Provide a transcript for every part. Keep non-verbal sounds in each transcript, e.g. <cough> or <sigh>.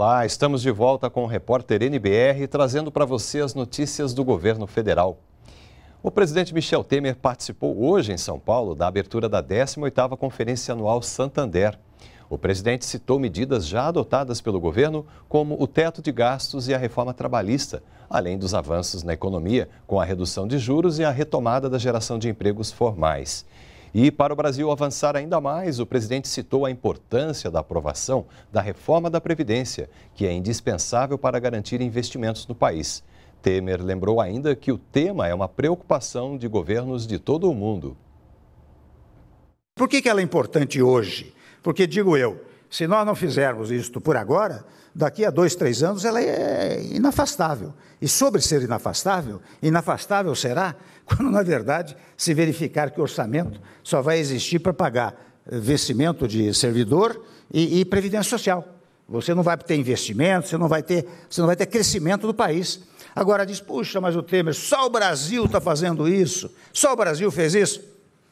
Olá, estamos de volta com o repórter NBR trazendo para você as notícias do governo federal. O presidente Michel Temer participou hoje em São Paulo da abertura da 18ª Conferência Anual Santander. O presidente citou medidas já adotadas pelo governo, como o teto de gastos e a reforma trabalhista, além dos avanços na economia, com a redução de juros e a retomada da geração de empregos formais. E para o Brasil avançar ainda mais, o presidente citou a importância da aprovação da reforma da Previdência, que é indispensável para garantir investimentos no país. Temer lembrou ainda que o tema é uma preocupação de governos de todo o mundo. Por que, ela é importante hoje? Porque, digo eu, se nós não fizermos isto por agora, daqui a dois, três anos ela é inafastável. E sobre ser inafastável, inafastável será <laughs> quando, na verdade, se verificar que o orçamento só vai existir para pagar vencimento de servidor e, e, previdência social. Você não vai ter investimento, você não vai ter, você não vai ter crescimento do país. Agora diz, puxa, mas o Temer, só o Brasil está fazendo isso, só o Brasil fez isso.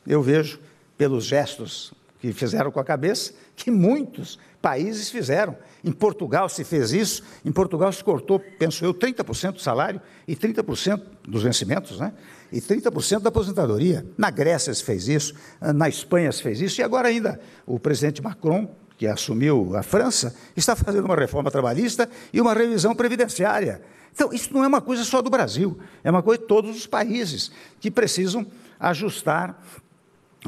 Eu vejo pelos gestos que fizeram com a cabeça, que muitos países fizeram. Em Portugal se fez isso, em Portugal se cortou, penso eu, 30% do salário e 30% dos vencimentos, né? E 30% da aposentadoria. Na Grécia se fez isso, na Espanha se fez isso, e agora ainda o presidente Macron, que assumiu a França, está fazendo uma reforma trabalhista e uma revisão previdenciária. Então, isso não é uma coisa só do Brasil, é uma coisa de todos os países que precisam ajustar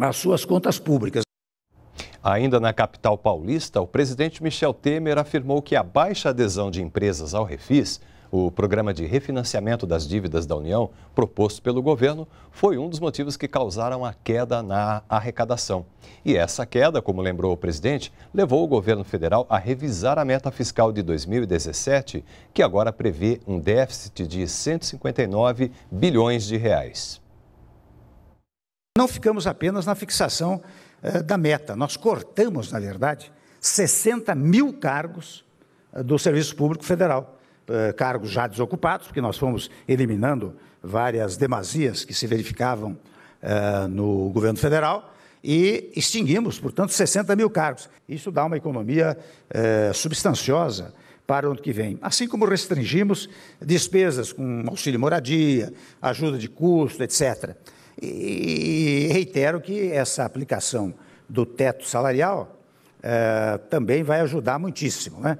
as suas contas públicas. Ainda na capital paulista, o presidente Michel Temer afirmou que a baixa adesão de empresas ao Refis, o programa de refinanciamento das dívidas da União proposto pelo governo, foi um dos motivos que causaram a queda na arrecadação. E essa queda, como lembrou o presidente, levou o governo federal a revisar a meta fiscal de 2017, que agora prevê um déficit de 159 bilhões de reais. Não ficamos apenas na fixação eh, da meta. Nós cortamos, na verdade, 60 mil cargos eh, do Serviço Público Federal, eh, cargos já desocupados, porque nós fomos eliminando várias demasias que se verificavam no governo federal e extinguimos, portanto, 60 mil cargos. Isso dá uma economia substanciosa para o ano que vem. Assim como restringimos despesas com auxílio moradia, ajuda de custo, etc. E, espero que essa aplicação do teto salarial eh, também vai ajudar muitíssimo. Né?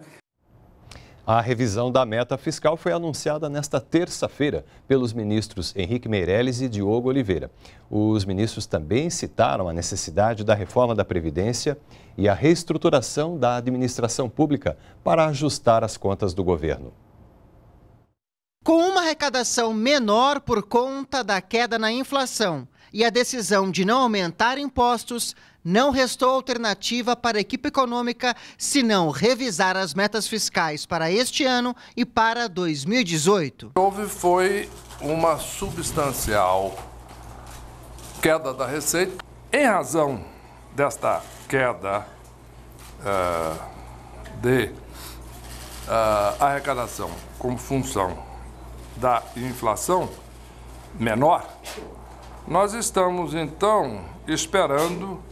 A revisão da meta fiscal foi anunciada nesta terça-feira pelos ministros Henrique Meirelles e Diogo Oliveira. Os ministros também citaram a necessidade da reforma da Previdência e a reestruturação da administração pública para ajustar as contas do governo. Com uma arrecadação menor por conta da queda na inflação e a decisão de não aumentar impostos, não restou alternativa para a equipe econômica senão revisar as metas fiscais para este ano e para 2018. Houve foi uma substancial queda da receita. Em razão desta queda uh, de uh, arrecadação como função da inflação menor, nós estamos, então, esperando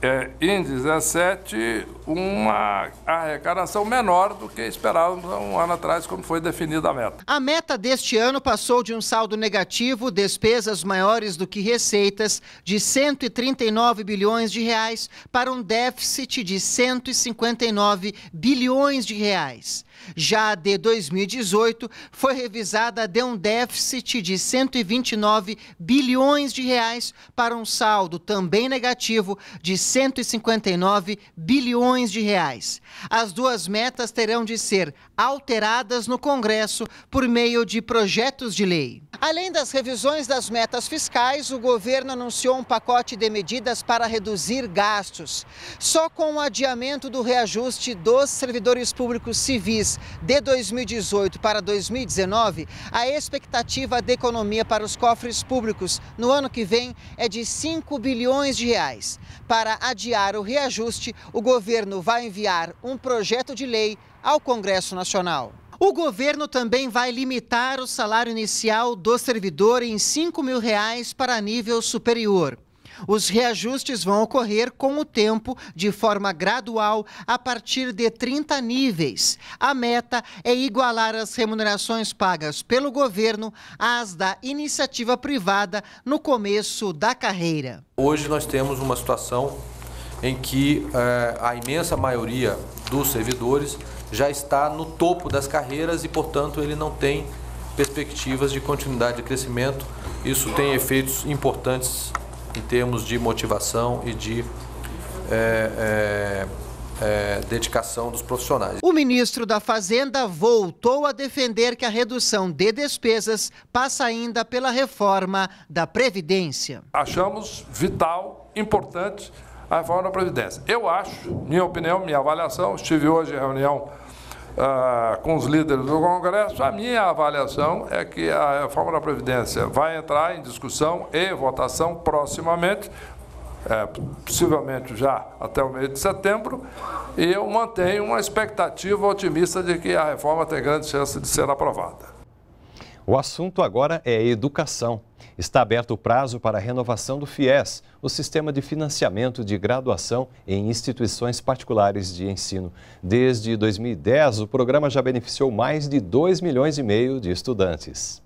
é, em 2017 uma arrecadação menor do que esperávamos há um ano atrás, quando foi definida a meta. A meta deste ano passou de um saldo negativo, despesas maiores do que receitas, de 139 bilhões de reais para um déficit de 159 bilhões de reais. Já a de 2018 foi revisada de um déficit de 129 bilhões de reais para um saldo também negativo de 159 bilhões de reais. As duas metas terão de ser alteradas no Congresso por meio de projetos de lei. Além das revisões das metas fiscais, o governo anunciou um pacote de medidas para reduzir gastos. Só com o adiamento do reajuste dos servidores públicos civis de 2018 para 2019, a expectativa de economia para os cofres públicos no ano que vem é de 5 bilhões de reais. Para adiar o reajuste, o governo vai enviar um projeto de lei ao Congresso Nacional. O governo também vai limitar o salário inicial do servidor em R$ 5 mil reais para nível superior. Os reajustes vão ocorrer com o tempo, de forma gradual, a partir de 30 níveis. A meta é igualar as remunerações pagas pelo governo às da iniciativa privada no começo da carreira. Hoje nós temos uma situação em que eh, a imensa maioria dos servidores já está no topo das carreiras e, portanto, ele não tem perspectivas de continuidade de crescimento. Isso tem efeitos importantes em termos de motivação e de é, é, é, dedicação dos profissionais. O ministro da Fazenda voltou a defender que a redução de despesas passa ainda pela reforma da Previdência. Achamos vital, importante a reforma da Previdência. Eu acho, minha opinião, minha avaliação, estive hoje em reunião ah, com os líderes do Congresso, a minha avaliação é que a reforma da Previdência vai entrar em discussão e votação proximamente, é, possivelmente já até o mês de setembro, e eu mantenho uma expectativa otimista de que a reforma tem grande chance de ser aprovada. O assunto agora é educação. Está aberto o prazo para a renovação do FIES, o Sistema de Financiamento de Graduação em Instituições Particulares de Ensino. Desde 2010, o programa já beneficiou mais de 2 milhões e meio de estudantes.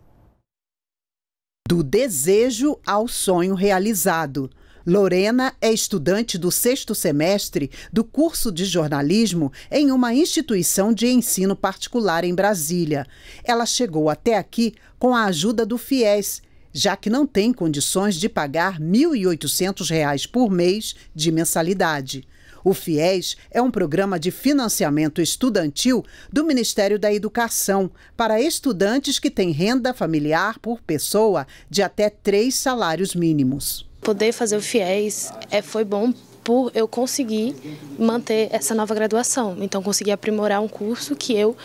Do desejo ao sonho realizado. Lorena é estudante do sexto semestre do curso de jornalismo em uma instituição de ensino particular em Brasília. Ela chegou até aqui com a ajuda do FIES, já que não tem condições de pagar R$ 1.800 por mês de mensalidade. O FIES é um programa de financiamento estudantil do Ministério da Educação para estudantes que têm renda familiar por pessoa de até três salários mínimos poder fazer o FIES é, foi bom por eu conseguir manter essa nova graduação. Então, consegui aprimorar um curso que eu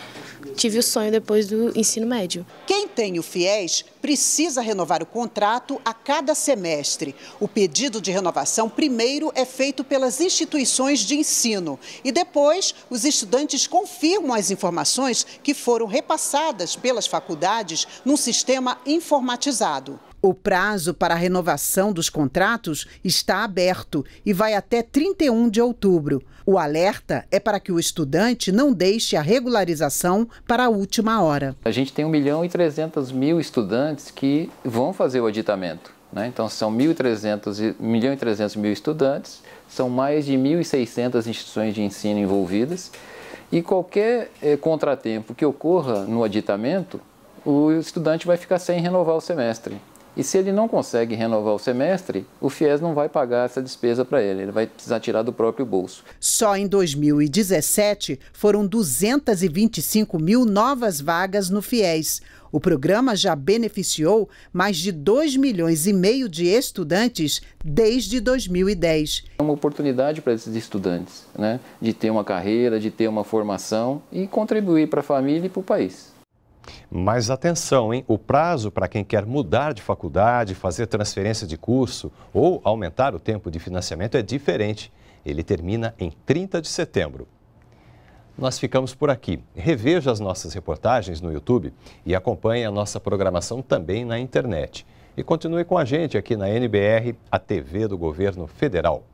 tive o sonho depois do ensino médio. Quem tem o FIES precisa renovar o contrato a cada semestre. O pedido de renovação primeiro é feito pelas instituições de ensino e depois os estudantes confirmam as informações que foram repassadas pelas faculdades num sistema informatizado. O prazo para a renovação dos contratos está aberto e vai até 31 de outubro. O alerta é para que o estudante não deixe a regularização para a última hora. A gente tem 1 milhão e 300 mil estudantes que vão fazer o aditamento. Né? Então, são 1 milhão e 300 mil estudantes, são mais de 1.600 instituições de ensino envolvidas. E qualquer eh, contratempo que ocorra no aditamento, o estudante vai ficar sem renovar o semestre. E se ele não consegue renovar o semestre, o FIES não vai pagar essa despesa para ele, ele vai precisar tirar do próprio bolso. Só em 2017 foram 225 mil novas vagas no FIES. O programa já beneficiou mais de 2 milhões e meio de estudantes desde 2010. É uma oportunidade para esses estudantes né, de ter uma carreira, de ter uma formação e contribuir para a família e para o país. Mas atenção, hein? O prazo para quem quer mudar de faculdade, fazer transferência de curso ou aumentar o tempo de financiamento é diferente. Ele termina em 30 de setembro. Nós ficamos por aqui. Reveja as nossas reportagens no YouTube e acompanhe a nossa programação também na internet. E continue com a gente aqui na NBR, a TV do Governo Federal.